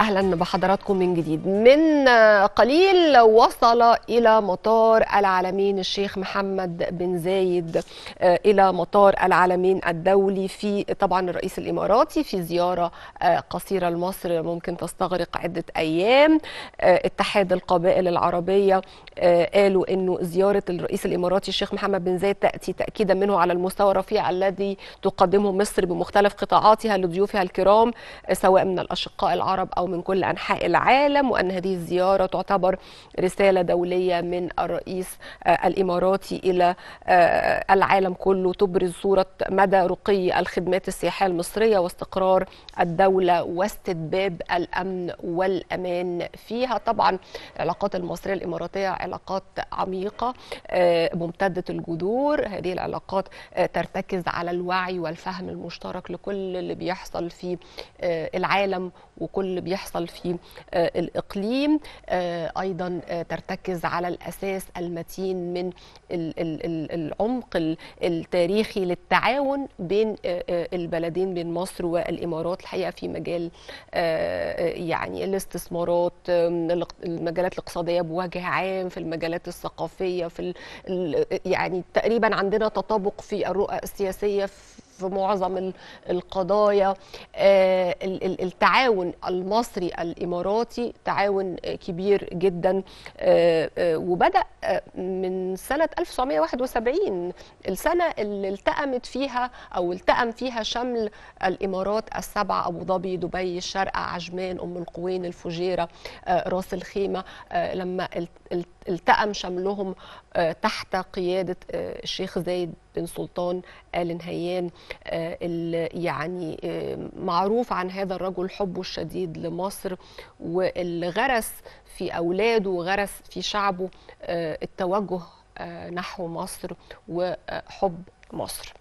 اهلا بحضراتكم من جديد من قليل وصل الى مطار العالمين الشيخ محمد بن زايد آه، الى مطار العالمين الدولي في طبعا الرئيس الاماراتي في زياره آه، قصيره لمصر ممكن تستغرق عده ايام آه، اتحاد القبائل العربيه قالوا انه زياره الرئيس الاماراتي الشيخ محمد بن زايد تاتي تاكيدا منه على المستوى الرفيع الذي تقدمه مصر بمختلف قطاعاتها لضيوفها الكرام سواء من الاشقاء العرب او من كل أنحاء العالم وأن هذه الزيارة تعتبر رسالة دولية من الرئيس آه، الإماراتي إلى آه، العالم كله تبرز صورة مدى رقي الخدمات السياحية المصرية واستقرار الدولة واستتباب الأمن والأمان فيها طبعا العلاقات المصرية الإماراتية علاقات عميقة آه، ممتدة الجذور هذه العلاقات ترتكز على الوعي والفهم المشترك لكل اللي بيحصل في العالم وكل اللي بيحصل بيحصل في آه، الإقليم آه، أيضا آه، ترتكز على الأساس المتين من العمق التاريخي للتعاون بين البلدين بين مصر والإمارات الحقيقة في مجال يعني الاستثمارات المجالات الاقتصادية بوجه عام في المجالات الثقافية في يعني تقريبا عندنا تطابق في الرؤى السياسية في في معظم القضايا آه، التعاون المصري الاماراتي تعاون كبير جدا آه، آه، وبدا من سنه 1971 السنه اللي التأمت فيها او التأم فيها شمل الامارات السبعه ابو ظبي دبي الشارقه عجمان ام القوين الفجيره راس الخيمه لما التأم شملهم تحت قياده الشيخ زايد بن سلطان ال نهيان آه، يعني آه، معروف عن هذا الرجل حبه الشديد لمصر والغرس في اولاده وغرس في شعبه آه، التوجه نحو مصر وحب مصر